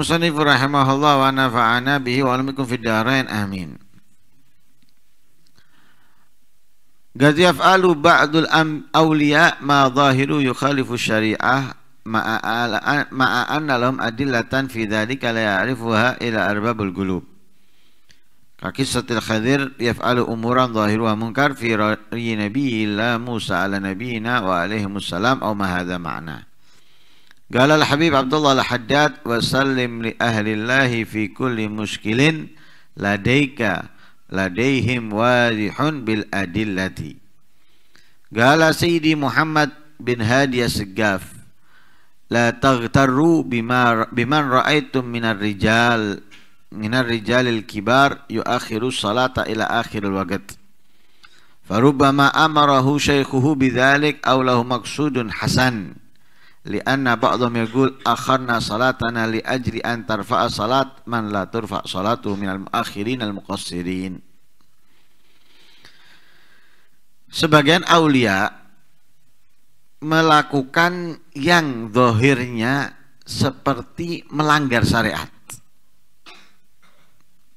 al-musannif rahimahullah wa nafa'ana bihi wa alamikum fid darain amin. Qad yaf'alu ba'dul awliya ma zahiru syariah ma'a anna adillatan fi dhalika la ya'rifuha ila arbabul gulub. Kakisatil khadir yaf'alu umuran zahiruha munkar fi ra'yi nabiyyi la Musa ala nabiyyina wa alaihimussalam au ma قال الحبيب عبد الله الحداد وسلم لأهل الله في كل مشكل لديك لديهم واضح بالأدلة قال سيدي محمد بن هادي السقاف لا تغتروا بما بمن رأيتم من الرجال من الرجال الكبار يؤخر الصلاة إلى آخر الوقت فربما أمره شيخه بذلك أو له مقصود حسن li'anna ba'dhum yaqul akharna salatana li ajri an tarfa'a salat man la turfa' salatu minal muakhirin al muqassirin sebagian aulia melakukan yang dohirnya seperti melanggar syariat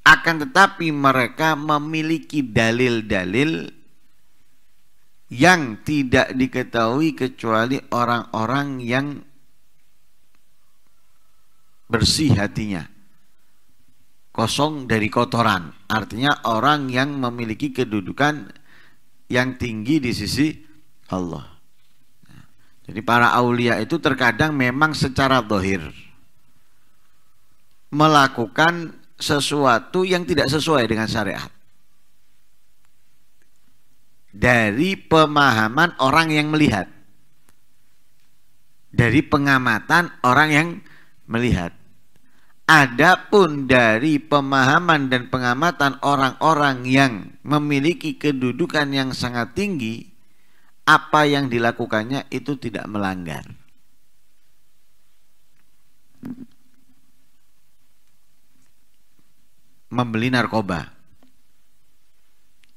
akan tetapi mereka memiliki dalil-dalil yang tidak diketahui kecuali orang-orang yang bersih hatinya kosong dari kotoran artinya orang yang memiliki kedudukan yang tinggi di sisi Allah jadi para aulia itu terkadang memang secara dohir melakukan sesuatu yang tidak sesuai dengan syariat dari pemahaman orang yang melihat. Dari pengamatan orang yang melihat. Adapun dari pemahaman dan pengamatan orang-orang yang memiliki kedudukan yang sangat tinggi, apa yang dilakukannya itu tidak melanggar. Membeli narkoba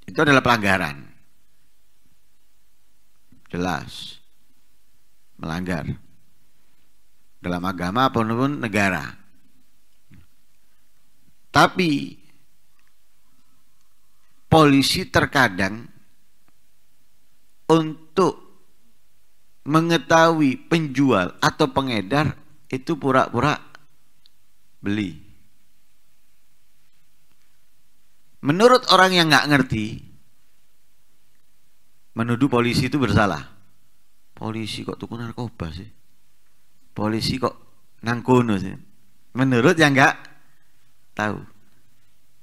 itu adalah pelanggaran jelas melanggar dalam agama apapun negara. Tapi polisi terkadang untuk mengetahui penjual atau pengedar itu pura-pura beli. Menurut orang yang nggak ngerti, menuduh polisi itu bersalah polisi kok tuku narkoba sih polisi kok nangkono sih menurut yang enggak, tahu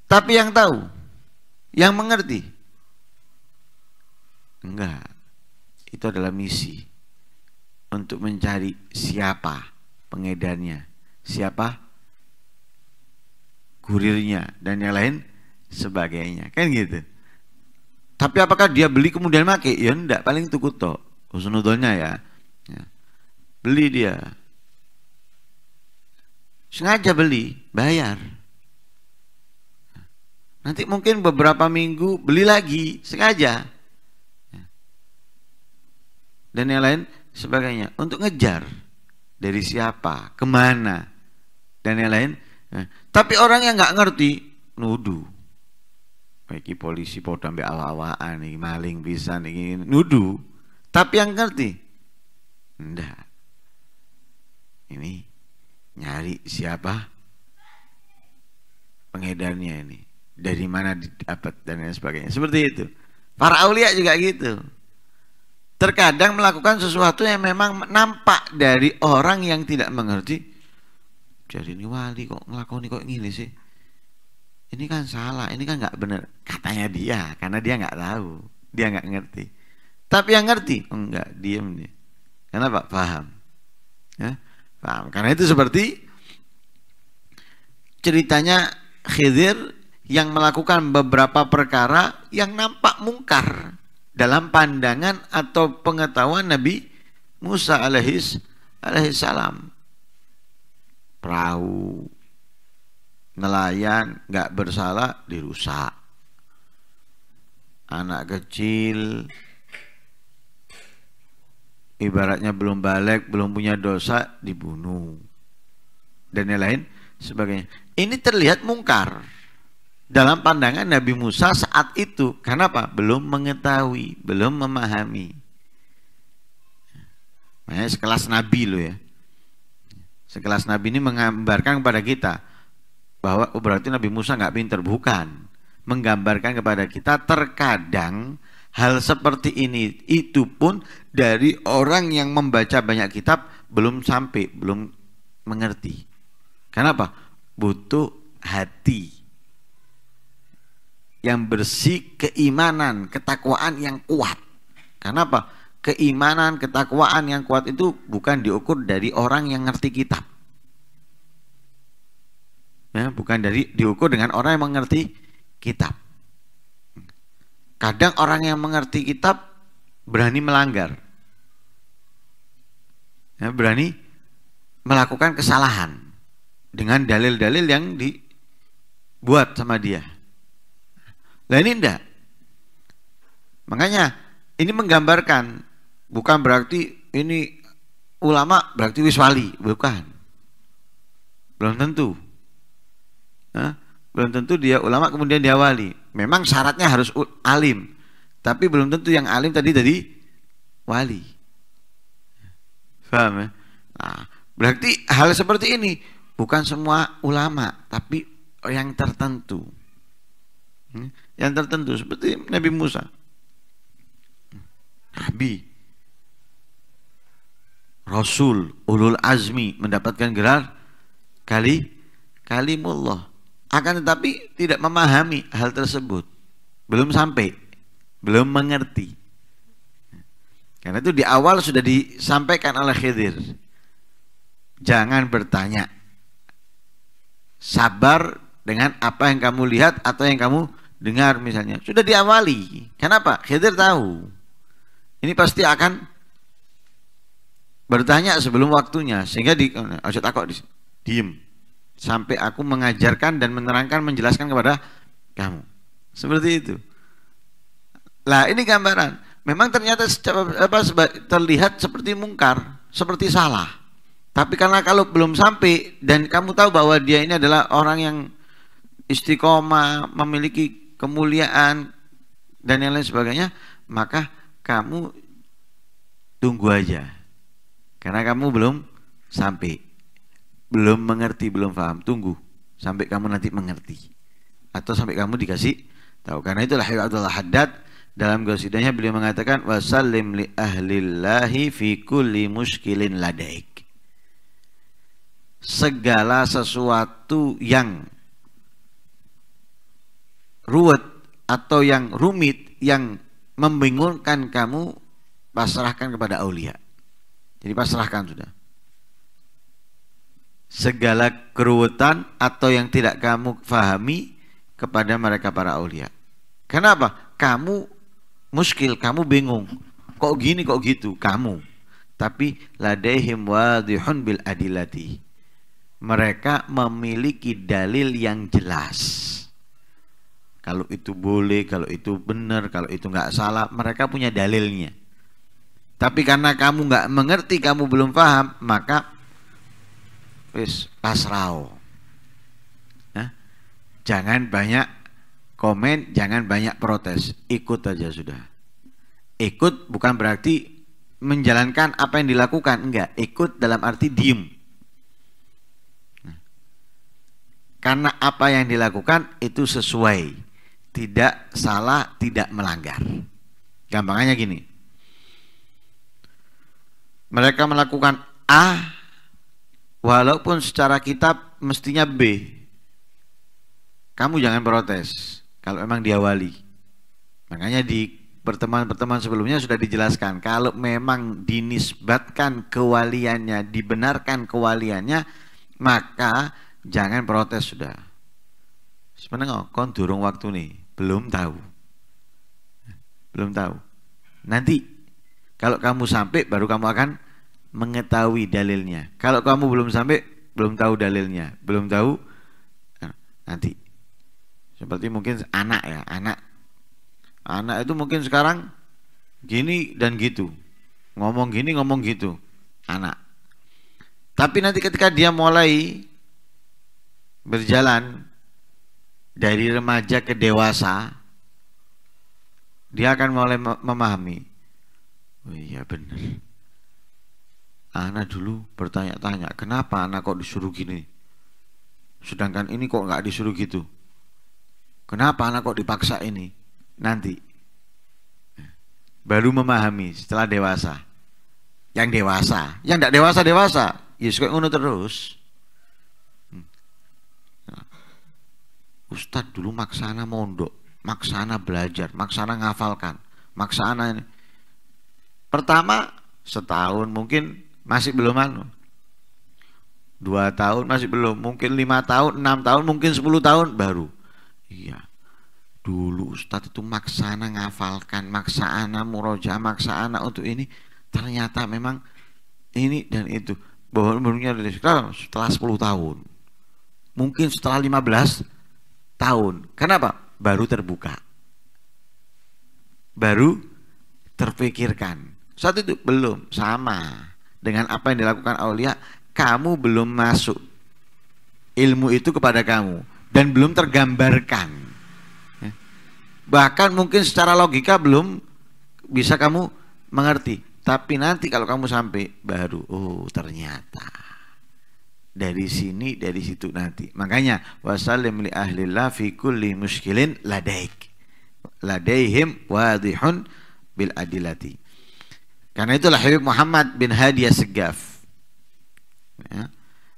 tapi yang tahu yang mengerti enggak itu adalah misi untuk mencari siapa pengedarnya siapa kurirnya dan yang lain sebagainya kan gitu tapi apakah dia beli kemudian make? Ya enggak, paling tuku tok. Husnudonnya ya. ya. Beli dia. Sengaja beli, bayar. Nanti mungkin beberapa minggu beli lagi, sengaja. Ya. Dan yang lain sebagainya. Untuk ngejar dari siapa, kemana, dan yang lain. Ya. Tapi orang yang nggak ngerti, nuduh iki polisi podo ambek ala iki maling bisa iki nuduh tapi yang ngerti ndak ini nyari siapa pengedarnya ini dari mana didapat dan lain sebagainya seperti itu para aulia juga gitu terkadang melakukan sesuatu yang memang nampak dari orang yang tidak mengerti jadi ini wali kok ngelakoni kok ngini sih ini kan salah ini kan nggak bener katanya dia karena dia nggak tahu dia nggak ngerti tapi yang ngerti enggak oh, diam dia karena pak paham ya paham karena itu seperti ceritanya Khidir yang melakukan beberapa perkara yang nampak mungkar dalam pandangan atau pengetahuan Nabi Musa alaihis salam. perahu nelayan nggak bersalah dirusak anak kecil ibaratnya belum balik belum punya dosa dibunuh dan yang lain sebagainya ini terlihat mungkar dalam pandangan Nabi Musa saat itu karena apa belum mengetahui belum memahami Makanya sekelas Nabi lo ya sekelas Nabi ini menggambarkan kepada kita bahwa oh berarti Nabi Musa nggak pinter bukan menggambarkan kepada kita terkadang hal seperti ini itu pun dari orang yang membaca banyak kitab belum sampai belum mengerti kenapa butuh hati yang bersih keimanan ketakwaan yang kuat kenapa keimanan ketakwaan yang kuat itu bukan diukur dari orang yang ngerti kitab ya, bukan dari diukur dengan orang yang mengerti kitab kadang orang yang mengerti kitab berani melanggar ya, berani melakukan kesalahan dengan dalil-dalil yang dibuat sama dia nah ini enggak makanya ini menggambarkan bukan berarti ini ulama berarti wiswali bukan belum tentu belum tentu dia ulama kemudian dia wali. Memang syaratnya harus alim, tapi belum tentu yang alim tadi tadi wali. Faham ya? Nah, berarti hal seperti ini bukan semua ulama, tapi yang tertentu. Hmm? Yang tertentu seperti Nabi Musa. Nabi Rasul ulul azmi mendapatkan gelar kali kalimullah akan tetapi tidak memahami hal tersebut belum sampai belum mengerti karena itu di awal sudah disampaikan oleh Khidir jangan bertanya sabar dengan apa yang kamu lihat atau yang kamu dengar misalnya sudah diawali kenapa Khidir tahu ini pasti akan bertanya sebelum waktunya sehingga di oh, aja takut diem sampai aku mengajarkan dan menerangkan menjelaskan kepada kamu. Seperti itu. Lah ini gambaran. Memang ternyata apa, terlihat seperti mungkar, seperti salah. Tapi karena kalau belum sampai dan kamu tahu bahwa dia ini adalah orang yang istiqomah, memiliki kemuliaan dan yang lain sebagainya, maka kamu tunggu aja. Karena kamu belum sampai belum mengerti, belum paham, tunggu sampai kamu nanti mengerti atau sampai kamu dikasih tahu. Karena itulah Habib Abdullah Haddad dalam gosidanya beliau mengatakan wasallim li ahlillahi fi kulli muskilin ladaik. Segala sesuatu yang ruwet atau yang rumit yang membingungkan kamu pasrahkan kepada aulia. Jadi pasrahkan sudah segala keruwetan atau yang tidak kamu fahami kepada mereka para aulia. Kenapa? Kamu muskil, kamu bingung. Kok gini, kok gitu? Kamu. Tapi ladaihim wadihun bil adilati. Mereka memiliki dalil yang jelas. Kalau itu boleh, kalau itu benar, kalau itu nggak salah, mereka punya dalilnya. Tapi karena kamu nggak mengerti, kamu belum paham, maka wis pasrao. Nah, jangan banyak komen, jangan banyak protes, ikut aja sudah. Ikut bukan berarti menjalankan apa yang dilakukan, enggak. Ikut dalam arti diem. Nah. karena apa yang dilakukan itu sesuai, tidak salah, tidak melanggar. Gampangnya gini. Mereka melakukan A walaupun secara kitab mestinya B kamu jangan protes kalau memang diawali makanya di pertemuan-pertemuan sebelumnya sudah dijelaskan kalau memang dinisbatkan kewaliannya dibenarkan kewaliannya maka jangan protes sudah sebenarnya kon durung waktu nih belum tahu belum tahu nanti kalau kamu sampai baru kamu akan mengetahui dalilnya. Kalau kamu belum sampai, belum tahu dalilnya, belum tahu nah, nanti. Seperti mungkin anak ya, anak. Anak itu mungkin sekarang gini dan gitu. Ngomong gini, ngomong gitu. Anak. Tapi nanti ketika dia mulai berjalan dari remaja ke dewasa, dia akan mulai memahami. Oh iya benar Ana dulu bertanya-tanya, kenapa anak kok disuruh gini? Sedangkan ini kok nggak disuruh gitu? Kenapa anak kok dipaksa ini? Nanti baru memahami setelah dewasa. Yang dewasa, yang tidak dewasa dewasa, Yesus ya, kok ngono terus. Hmm. Ustadz dulu maksana mondok, maksana belajar, maksana ngafalkan, maksana ini. Pertama setahun mungkin masih belum anu dua tahun masih belum mungkin lima tahun enam tahun mungkin sepuluh tahun baru iya dulu Ustadz itu maksa maksana ngafalkan maksana muroja maksana untuk ini ternyata memang ini dan itu bahwa umurnya setelah sepuluh tahun mungkin setelah lima belas tahun kenapa baru terbuka baru terpikirkan saat itu belum sama dengan apa yang dilakukan aulia, kamu belum masuk ilmu itu kepada kamu dan belum tergambarkan. Ya. Bahkan mungkin secara logika belum bisa kamu mengerti. Tapi nanti kalau kamu sampai baru, oh ternyata dari sini dari situ nanti. Makanya wasallim li ahlillah fi kulli muskilin ladaik. Ladaihim wadihun bil adilati. Karena itulah Habib Muhammad bin Hadiah Segaf. Ya.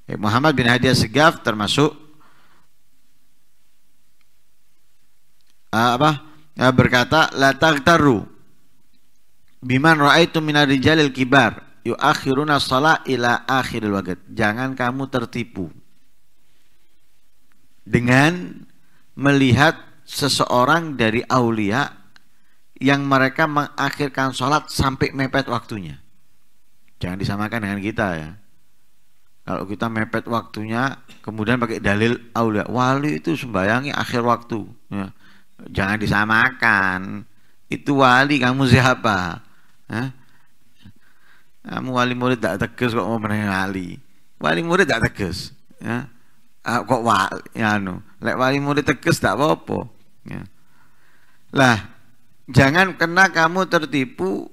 Habib Muhammad bin Hadiah Segaf termasuk ah, apa? Ah, berkata la taghtaru biman ra'aitu ar rijalil kibar yuakhiruna shalah ila akhiril waqt. Jangan kamu tertipu dengan melihat seseorang dari aulia yang mereka mengakhirkan sholat sampai mepet waktunya. Jangan disamakan dengan kita ya. Kalau kita mepet waktunya, kemudian pakai dalil aulia. Wali itu sembayangi akhir waktu. Ya. Jangan disamakan. Itu wali kamu siapa? Ya. Kamu wali murid tak tegas kok mau menang wali. Wali murid tak tegas. Ya. Ah, kok wali, ya no. Anu. Lek wali murid tegas tak apa-apa. Ya. Lah, Jangan kena kamu tertipu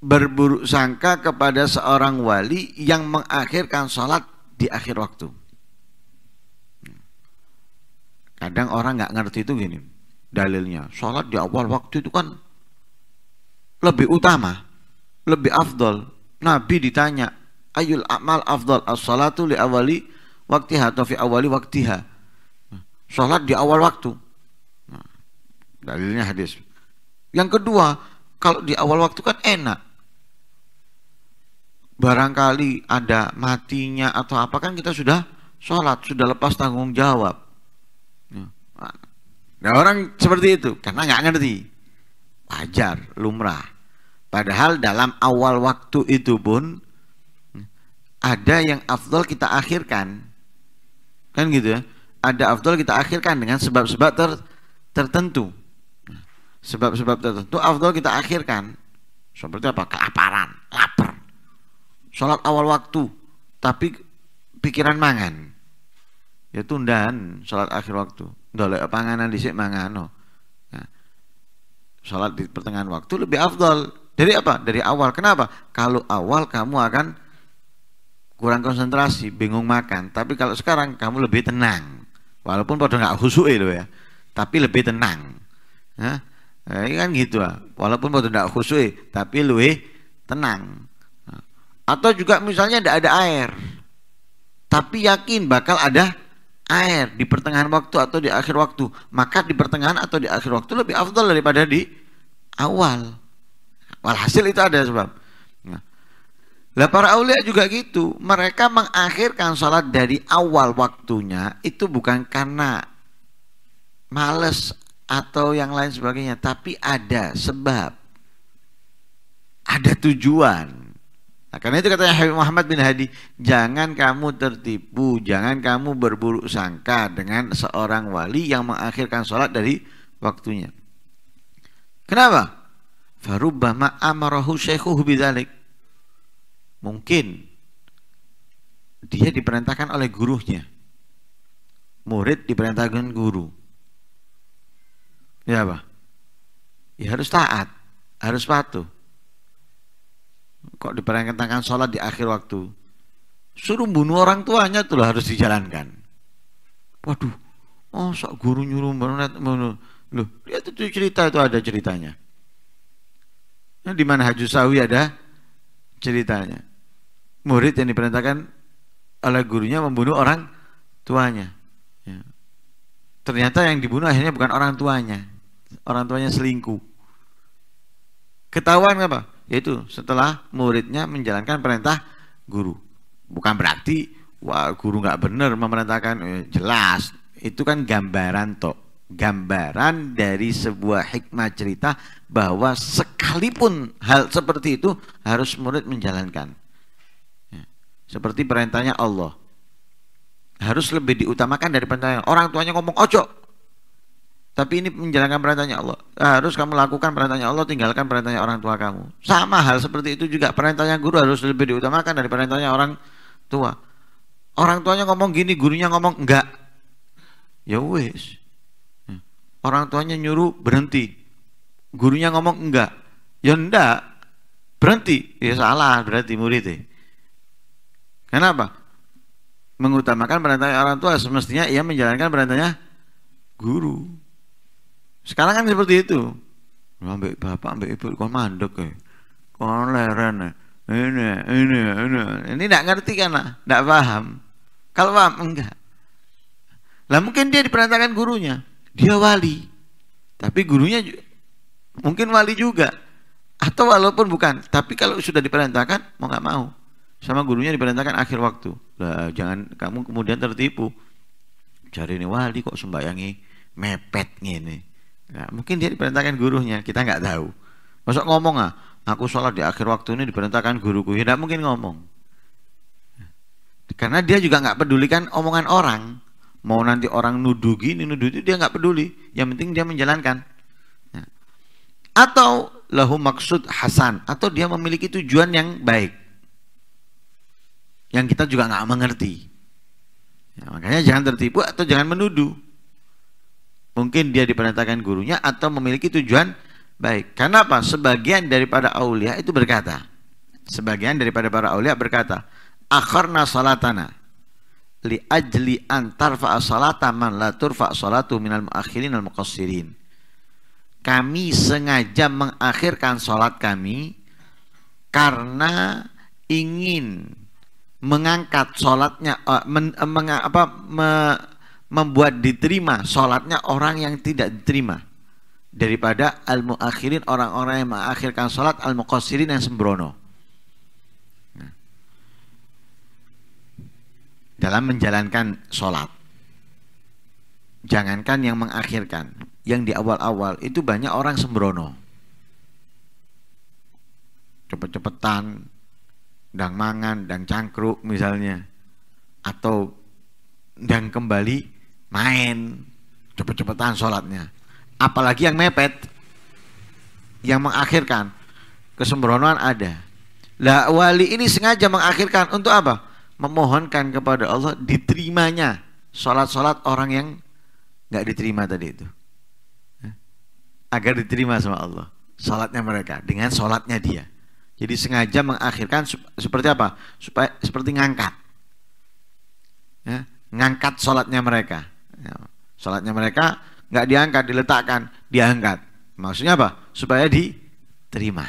berburuk sangka kepada seorang wali yang mengakhirkan sholat di akhir waktu. Kadang orang nggak ngerti itu gini dalilnya. Sholat di awal waktu itu kan lebih utama, lebih afdol. Nabi ditanya, ayul amal afdol as-salatu li awali waktiha atau fi awali waktiha. Sholat di awal waktu. Nah, dalilnya hadis. Yang kedua, kalau di awal waktu kan enak. Barangkali ada matinya atau apa kan kita sudah sholat, sudah lepas tanggung jawab. Ya. Nah orang seperti itu karena nggak ngerti. ajar lumrah. Padahal dalam awal waktu itu pun ada yang afdol kita akhirkan. Kan gitu ya. Ada afdol kita akhirkan dengan sebab-sebab ter tertentu sebab-sebab tertentu afdol kita akhirkan seperti apa kelaparan lapar sholat awal waktu tapi pikiran mangan ya tundan sholat akhir waktu dolek panganan disik mangano nah, sholat di pertengahan waktu lebih afdol dari apa dari awal kenapa kalau awal kamu akan kurang konsentrasi bingung makan tapi kalau sekarang kamu lebih tenang walaupun pada nggak khusyuk itu ya tapi lebih tenang nah, Nah, ini kan gitu lah. Walaupun mau tidak khusyuk, eh, tapi luwe tenang. Atau juga misalnya tidak ada air, tapi yakin bakal ada air di pertengahan waktu atau di akhir waktu. Maka di pertengahan atau di akhir waktu lebih afdal daripada di awal. Walhasil itu ada sebab. Nah. lah para aulia juga gitu. Mereka mengakhirkan salat dari awal waktunya itu bukan karena males atau yang lain sebagainya, tapi ada sebab, ada tujuan. Nah, karena itu katanya Habib Muhammad bin Hadi, jangan kamu tertipu, jangan kamu berburuk sangka dengan seorang wali yang mengakhirkan sholat dari waktunya. Kenapa? farubah amarahu syekhuh bidalik. Mungkin dia diperintahkan oleh gurunya. Murid diperintahkan guru Ya apa? Ya harus taat, harus patuh. Kok diperintahkan sholat di akhir waktu? Suruh bunuh orang tuanya tuh harus dijalankan. Waduh, oh sok guru nyuruh bunuh. Loh, lihat itu cerita itu ada ceritanya. Nah, di mana Haji Sawi ada ceritanya. Murid yang diperintahkan oleh gurunya membunuh orang tuanya. Ya. Ternyata yang dibunuh akhirnya bukan orang tuanya, orang tuanya selingkuh. Ketahuan apa? Kan, Yaitu setelah muridnya menjalankan perintah guru. Bukan berarti wah guru nggak benar memerintahkan eh, jelas. Itu kan gambaran tok, gambaran dari sebuah hikmah cerita bahwa sekalipun hal seperti itu harus murid menjalankan. Ya. Seperti perintahnya Allah harus lebih diutamakan dari perintahnya orang tuanya ngomong ojo tapi ini menjalankan perintahnya Allah. Harus kamu lakukan perintahnya Allah, tinggalkan perintahnya orang tua kamu. Sama hal seperti itu juga perintahnya guru harus lebih diutamakan dari perintahnya orang tua. Orang tuanya ngomong gini, gurunya ngomong enggak. Ya wes. Hmm. Orang tuanya nyuruh berhenti. Gurunya ngomong enggak. Ya enggak. Berhenti. Ya salah berarti muridnya. Kenapa? Mengutamakan perintah orang tua semestinya ia menjalankan perintahnya guru. Sekarang kan seperti itu. Ambek bapak, ambek ibu, kon mandek ya. Kon leren ya? Ini, ini, ini. Ini tidak ngerti kan lah. Tidak paham. Kalau paham, enggak. Lah mungkin dia diperintahkan gurunya. Dia wali. Tapi gurunya mungkin wali juga. Atau walaupun bukan. Tapi kalau sudah diperintahkan, mau nggak mau. Sama gurunya diperintahkan akhir waktu. Lah jangan kamu kemudian tertipu. Cari ini wali kok sembahyangi mepet ini Ya, mungkin dia diperintahkan gurunya, kita nggak tahu. Masuk ngomong ah, aku sholat di akhir waktu ini diperintahkan guruku, tidak ya, mungkin ngomong. Karena dia juga nggak pedulikan omongan orang. Mau nanti orang nuduh gini, nuduh itu dia nggak peduli. Yang penting dia menjalankan. Ya. Atau lahu maksud hasan. Atau dia memiliki tujuan yang baik. Yang kita juga nggak mengerti. Ya, makanya jangan tertipu atau jangan menuduh. Mungkin dia diperintahkan gurunya atau memiliki tujuan baik. Kenapa? Sebagian daripada aulia itu berkata. Sebagian daripada para aulia berkata, "Akharna salatana li ajli antar fa salata man la turfa' salatu minal muakhirin al muqassirin." Kami sengaja mengakhirkan salat kami karena ingin mengangkat sholatnya uh, eh, men, eh, apa, me, membuat diterima sholatnya orang yang tidak diterima daripada al muakhirin orang-orang yang mengakhirkan sholat al muqassirin yang sembrono nah. dalam menjalankan sholat jangankan yang mengakhirkan yang di awal-awal itu banyak orang sembrono cepet-cepetan dang mangan dang cangkruk misalnya atau dan kembali main cepet-cepetan sholatnya apalagi yang mepet yang mengakhirkan kesembronoan ada lah wali ini sengaja mengakhirkan untuk apa memohonkan kepada Allah diterimanya sholat-sholat orang yang nggak diterima tadi itu ya. agar diterima sama Allah sholatnya mereka dengan sholatnya dia jadi sengaja mengakhirkan seperti apa supaya seperti ngangkat ya, ngangkat sholatnya mereka Ya. Salatnya mereka nggak diangkat, diletakkan, diangkat. Maksudnya apa? Supaya diterima.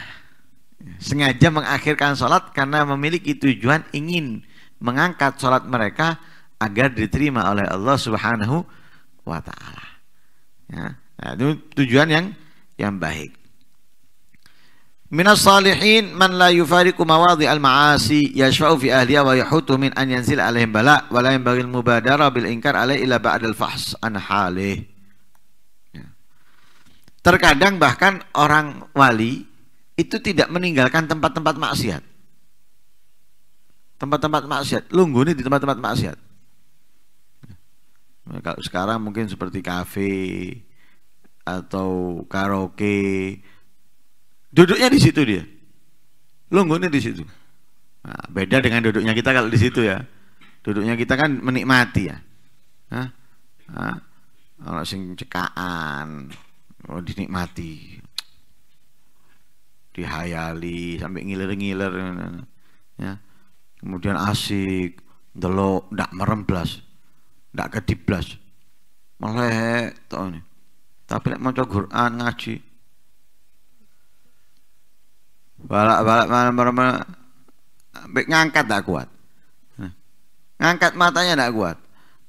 Ya. Sengaja mengakhirkan salat karena memiliki tujuan ingin mengangkat salat mereka agar diterima oleh Allah Subhanahu wa taala. Ya. Nah, itu tujuan yang yang baik. من salihin man la يفارق mawadhi al ma'asi في fi ويحط wa yahutu min an yanzil ولا ينبغي المبادرة بالإنكار عليه إلا mubadara bil inkar حاله ya. Terkadang bahkan orang wali itu tidak meninggalkan tempat-tempat maksiat. Tempat-tempat maksiat, nih di tempat-tempat maksiat. Ya, kalau sekarang mungkin seperti kafe atau karaoke Duduknya di situ dia. Lungguknya di situ. Nah, beda dengan duduknya kita kalau di situ ya. Duduknya kita kan menikmati ya. Nah, nah, sing cekaan, oh, dinikmati. Dihayali sampai ngiler-ngiler ya. Kemudian asik, delok ndak meremblas, ndak kediblas. Melek nih. Tapi lek maca Quran ngaji, balak-balak mana-mana ngangkat tak kuat ngangkat matanya tak kuat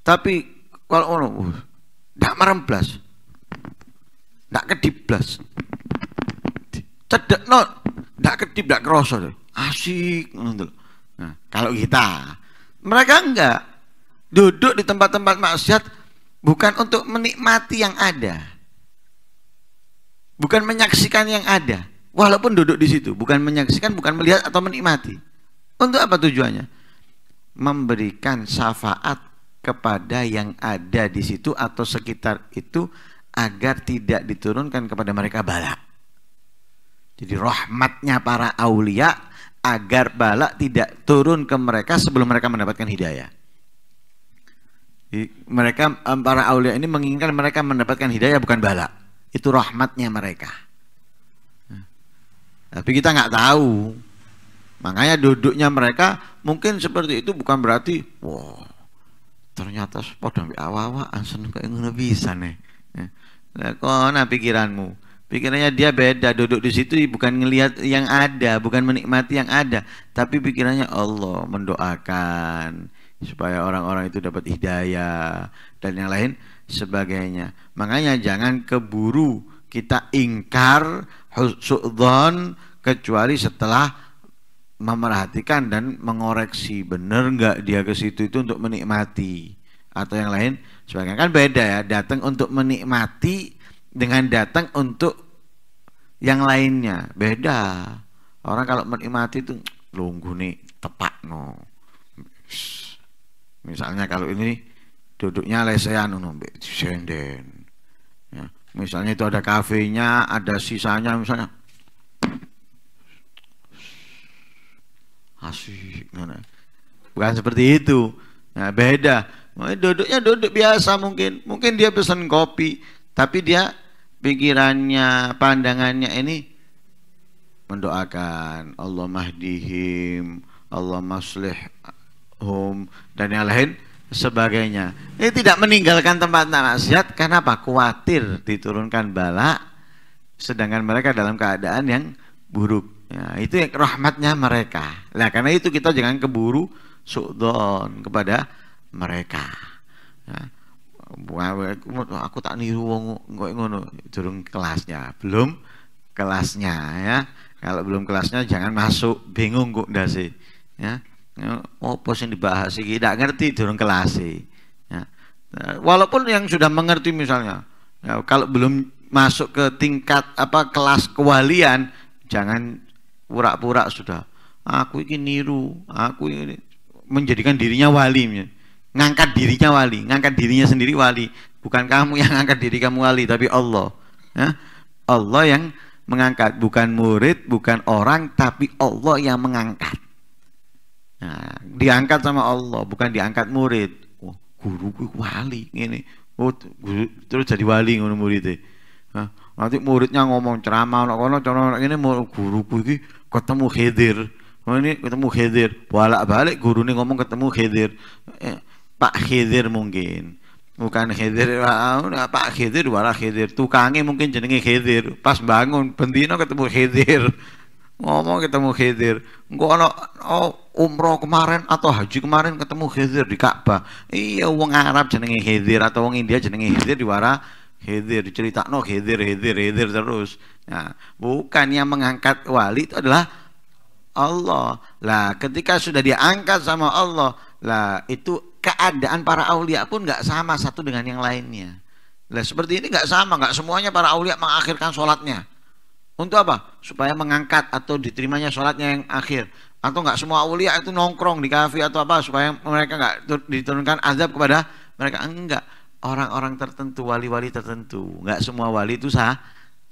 tapi kalau ono uh, tak meremblas tak kediblas cedek not tak kedip tak kerosot asik nah, kalau kita mereka enggak duduk di tempat-tempat maksiat bukan untuk menikmati yang ada bukan menyaksikan yang ada Walaupun duduk di situ, bukan menyaksikan, bukan melihat atau menikmati. Untuk apa tujuannya? Memberikan syafaat kepada yang ada di situ atau sekitar itu agar tidak diturunkan kepada mereka bala. Jadi rahmatnya para aulia agar bala tidak turun ke mereka sebelum mereka mendapatkan hidayah. mereka para aulia ini menginginkan mereka mendapatkan hidayah bukan bala. Itu rahmatnya mereka. Tapi kita nggak tahu. Makanya duduknya mereka mungkin seperti itu bukan berarti wow ternyata sepeda awa-awaan ansen kayak ngono bisa nih. Nah, ya. kona pikiranmu. Pikirannya dia beda, duduk di situ bukan ngelihat yang ada, bukan menikmati yang ada, tapi pikirannya Allah mendoakan supaya orang-orang itu dapat hidayah dan yang lain sebagainya. Makanya jangan keburu kita ingkar husudon kecuali setelah memerhatikan dan mengoreksi bener nggak dia ke situ itu untuk menikmati atau yang lain sebagainya kan beda ya datang untuk menikmati dengan datang untuk yang lainnya beda orang kalau menikmati itu lunggu nih tepat no misalnya kalau ini duduknya lesehan no senden misalnya itu ada kafenya ada sisanya misalnya asik bukan seperti itu nah, beda duduknya duduk biasa mungkin mungkin dia pesan kopi tapi dia pikirannya pandangannya ini mendoakan Allah mahdihim Allah maslihhum dan yang lain sebagainya. Ini tidak meninggalkan tempat maksiat karena apa? Khawatir diturunkan bala sedangkan mereka dalam keadaan yang buruk. Ya, itu yang rahmatnya mereka. Nah, karena itu kita jangan keburu sukdon kepada mereka. Ya. Aku tak niru wong ngono, turun kelasnya, belum kelasnya ya. Kalau belum kelasnya jangan masuk, bingung kok dasi Ya, ya, apa sih dibahas sih tidak ngerti durung kelas ya. walaupun yang sudah mengerti misalnya ya, kalau belum masuk ke tingkat apa kelas kewalian jangan pura-pura sudah aku ini niru aku ini menjadikan dirinya wali ya. ngangkat dirinya wali ngangkat dirinya sendiri wali bukan kamu yang ngangkat diri kamu wali tapi Allah ya? Allah yang mengangkat bukan murid bukan orang tapi Allah yang mengangkat Nah, diangkat sama Allah, bukan diangkat murid. Oh, guru wali ini. Oh, guru, terus jadi wali ngono muridnya. Nah, nanti muridnya ngomong ceramah ono kono ini ngene guruku iki ketemu Khidir. Oh, ini ketemu Khidir. Bolak-balik guru ini ngomong ketemu Khidir. Eh, Pak Khidir mungkin. Bukan Khidir, Pak Khidir wala Khidir. Tukangnya mungkin jenenge Khidir. Pas bangun bendino ketemu Khidir. Ngomong ketemu Khidir. Engko ono oh, umroh kemarin atau haji kemarin ketemu Khidir di Ka'bah. Iya wong Arab jenenge Khidir atau wong India jenenge Khidir wara Khidir diceritakno Khidir Khidir Khidir terus. Nah, bukan yang mengangkat wali itu adalah Allah. Lah ketika sudah diangkat sama Allah, lah itu keadaan para aulia pun nggak sama satu dengan yang lainnya. Lah seperti ini nggak sama, nggak semuanya para aulia mengakhirkan sholatnya. Untuk apa? Supaya mengangkat atau diterimanya sholatnya yang akhir atau enggak semua aulia itu nongkrong di kafe atau apa supaya mereka enggak diturunkan azab kepada mereka enggak orang-orang tertentu wali-wali tertentu enggak semua wali itu sah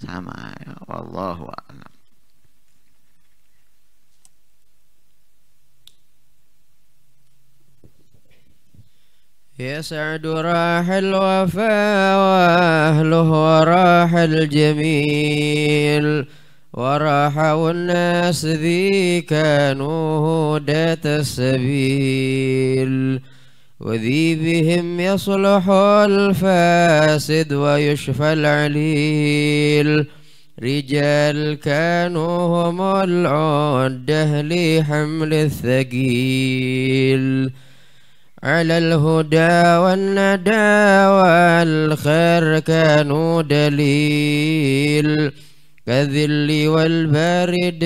sama ya wallahu a'lam يسعد راح الوفا wa rahel الجميل وراحوا الناس ذي كانوا هداة السبيل وذي بهم يصلح الفاسد ويشفى العليل رجال كانوا هم العده لحمل الثقيل على الهدى والندى والخير كانوا دليل كذل والبارد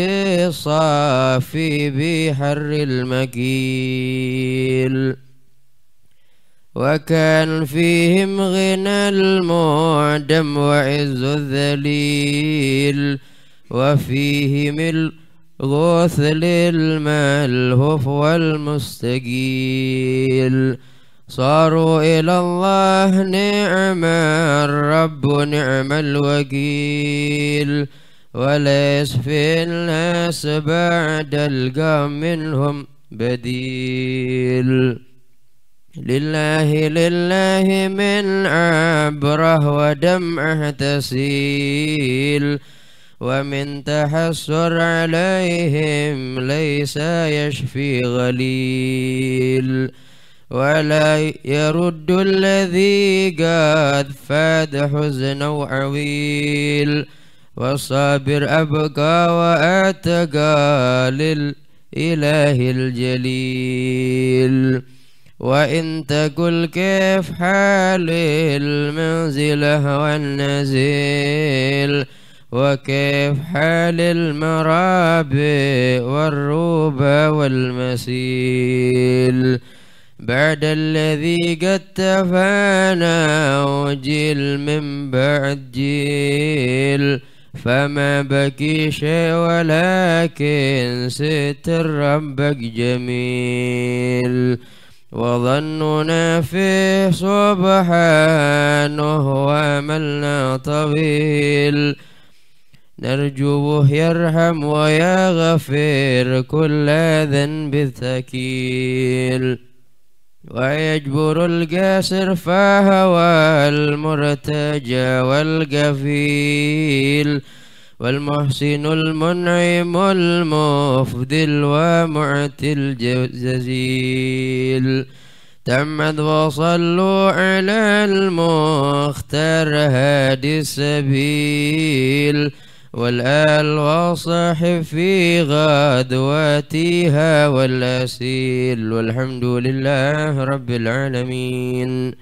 صافي بحر المكيل وكان فيهم غنى المعدم وعز الذليل وفيهم الغثل الملهف والمستقيل صاروا إلى الله نعم الرب نعم الوكيل وليس في الناس بعد القام منهم بديل لله لله من عبره ودمعه تسيل ومن تحسر عليهم ليس يشفي غليل ولا يرد الذي قد فاد حزن وعويل وصابر أبقى وأتقى للإله الجليل وإن تقل كيف حال المنزل والنزيل وكيف حال المرابي والروبة والمسيل بعد الذي قد تفانا وجيل من بعد جيل فما بكي شيء ولكن ستر ربك جميل وظننا فيه سبحانه واملنا طويل نرجوه يرحم ويغفر كل ذنب ثكيل ويجبر القاسر فهوى المرتجى والقفيل والمحسن المنعم المفضل ومعت الجزيل تمد وصلوا على المختار هادي السبيل والآل وصاحب في غدوتها والأسيل والحمد لله رب العالمين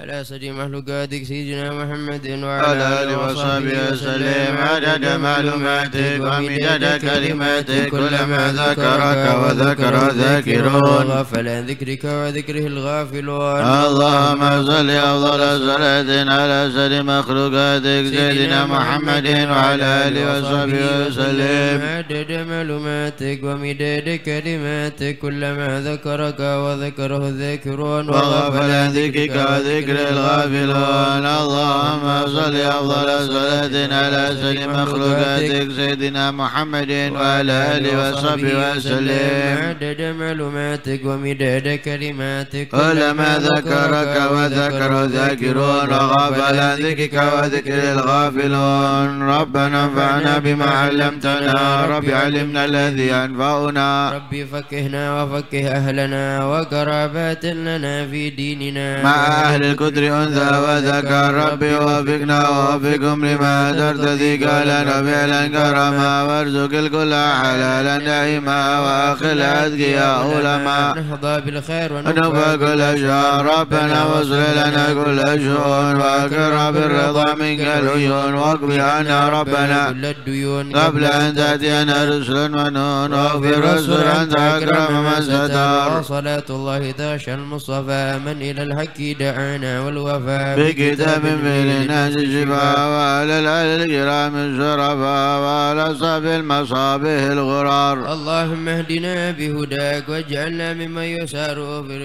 على سيد مخلوقاتك سيدنا محمد وعلى آله وصحبه وسلم عدد معلوماتك ومداد كلماتك كلما ذكرك وذكر ذاكرون غفل عن ذكرك وذكره الغافلون اللهم صل أفضل صلاة على سليم مخلوقاتك سيدنا محمد وعلى آله وصحبه وسلم عدد معلوماتك ومداد كلماتك كلما ذكرك وذكره الذاكرون وغفل عن ذكرك وذكره ذكر الغافلون اللهم صل أفضل صلاة على سيد مخلوقاتك سيدنا محمد وعلى آله وصحبه وسلم عدد معلوماتك ومداد كلماتك كلما ذكرك وذكر ذاكرون وغفل عن ذكرك وذكر الغافلون ربنا انفعنا بما علمتنا ربي علمنا الذي أنفعنا ربي فكهنا وفكه أهلنا وقرابات لنا في ديننا مع أهل القدر أنثى وذكر ربي وفقنا ووفقهم لما ترتدي قالا وفعلا كرما وارزق الكل حلالا نعيما وأخل أذكياء علما نهضى بالخير ونوفى كل شهر ربنا واصل لنا كل شؤون وأكرم بالرضا منك العيون وأقبل عنا ربنا كل الديون قبل أن تأتينا رسل ونون واغفر رسل أنت أكرم من ستار صلاة الله داش المصطفى من إلى الحق دعانا والوفاء بكتاب من الشفاء وعلى الأهل الكرام الشرفاء وعلى صاف المصابيح الغرار اللهم اهدنا بهداك واجعلنا ممن يسار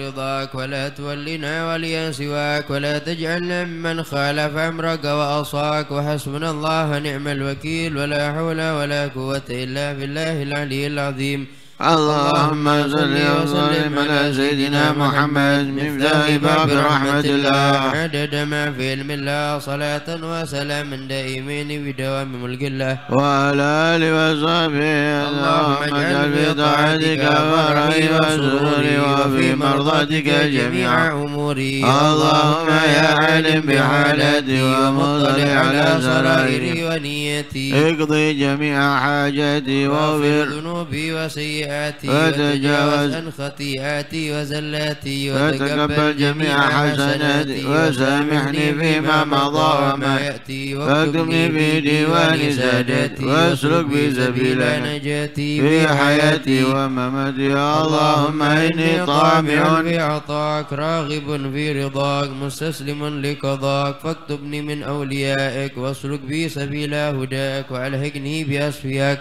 رضاك ولا تولنا وليا سواك ولا تجعلنا ممن خالف أمرك وأصاك وحسبنا الله ونعم الوكيل ولا حول ولا قوة إلا بالله العلي العظيم اللهم صل وسلم على سيدنا محمد مفتاح باب رحمة الله عدد ما في علم الله صلاة وسلام دائمين بدوام ملك الله وعلى آله وصحبه اللهم اجعل في طاعتك فرحي وسروري وفي مرضاتك جميع أموري اللهم يا عالم بحالتي ومطلع على سرائري ونيتي اقضي جميع حاجاتي واغفر ذنوبي وسيئاتي سيئاتي وتجاوز عن خطيئاتي وزلاتي وتقبل جميع حسناتي وسامحني فيما مضى وما يأتي واكتبني في ديوان ساداتي واسلك سبيل نجاتي في حياتي ومماتي اللهم إني طامع في عطاك راغب في رضاك مستسلم لقضاك فاكتبني من أوليائك واسلك بي سبيل هداك وألهجني باصفياك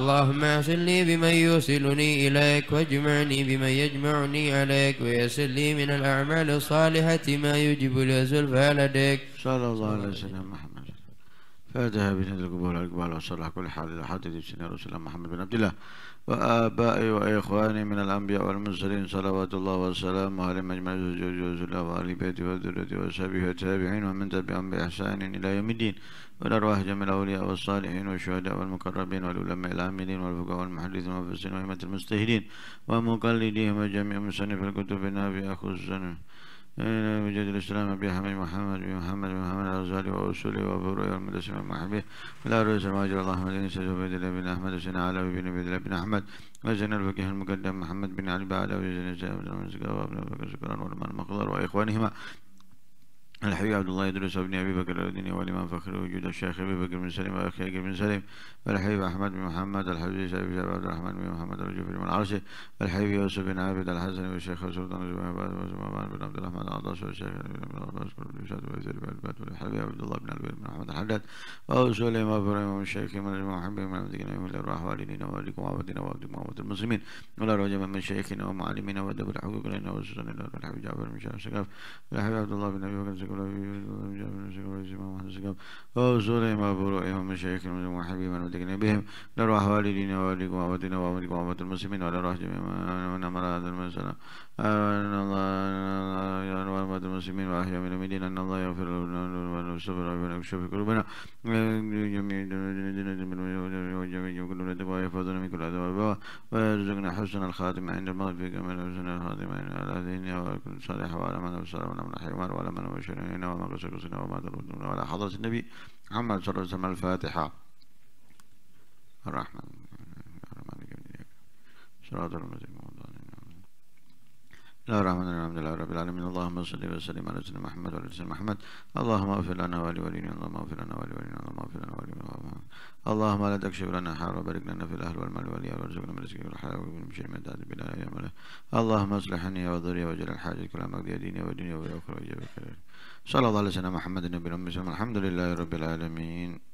اللهم اغفر لي بمن يوصلني إليك واجمعني بمن يجمعني عليك ويسر لي من الأعمال الصالحة ما يجب الزلفى لديك صلى الله عليه وسلم محمد فاتها بنا القبور وصلى على كل حال إلى حضرة سيدنا رسول الله محمد بن عبد الله وآبائي وإخواني من الأنبياء والمرسلين صلوات الله وسلامه على مجمع وزوجي الله وآل بيته وذريته وأصحابه والتابعين ومن تبعهم بإحسان إلى يوم الدين والأرواح جميع الأولياء والصالحين والشهداء والمقربين والعلماء العاملين والفقهاء والمحدثين والمفسرين وأئمة المستهدين ومقلديهم وجميع مصنف الكتب النافعة خصوصا إلى وجود الإسلام أبي حميد محمد بن محمد بن محمد الغزالي وأصوله وفروعه والمدرسة من محبه ولا رؤوس المهاجر اللهم إني سيد عبد الله بن أحمد وسنا على بن عبد الله بن أحمد وزن الفقيه المقدم محمد بن علي بعد وزن الزهد بن مزقى وابن بكر سكران والمان المقدر وإخوانهما الحبيب عبد الله يدرس ابن ابي بكر الاردني والامام فخر وجود الشيخ ابي بكر بن سليم واخي بن سليم الحبيب احمد بن محمد الحبيب سعيد بن عبد الرحمن بن محمد الجوفري بن العرسي الحبيب يوسف بن عابد الحسن والشيخ سلطان بن عبد الرحمن العطاس والشيخ بن عباس بن بن والزيد بن عباس والحبيب عبد الله بن الوليد بن احمد الحداد واوصول الامام ابراهيم الشيخ من محمد بن عبد الكريم الارواح والدينا والديكم وعبدنا وعبد محمد المسلمين ولا رجب من شيخنا ومعلمنا ودب الحقوق لنا والسنن الحبيب جعفر بن شيخ السقاف والحبيب عبد الله بن ابي بكر وزورهم وبروئهم مشايخهم وحبيبنا ودقنا بهم نروح والدينا ووالدكم وأمتنا وأمتكم وأمة المسلمين ولا روح من أمر هذا المسلم أن الله وأمد المسلمين وأهل من المدينة أن الله يغفر لنا ويستغفر لنا ويكشف قلوبنا ويجعلنا ويحفظنا من كل عذاب ويرزقنا حسن الخاتمة عند الموت في كمال حسن الخاتمة على ديننا وكل صالح وعلى من أبصر ولا من حيوان ولا من مشرين وما قصر وما تردون ولا حضرة النبي محمد صلى الله عليه وسلم الفاتحة الرحمن الرحيم صراط المسلمين بسم الله الرحمن الرحيم الحمد لله رب العالمين اللهم صل وسلم على سيدنا محمد وعلى سيدنا محمد اللهم اغفر لنا ولوالدينا اللهم اغفر لنا ولوالدينا اللهم اغفر لنا ولوالدينا اللهم لا تكشف لنا حار وبارك لنا في الاهل والمال والعيال وارزقنا من رزقك الحلال ومن شر ما تعد بلا يا ملا اللهم اصلح لنا وذريا واجعل الحاجة كل مقضي ديني ودنيا واخرى وجبك صلى الله على سيدنا محمد النبي الامي الحمد لله رب العالمين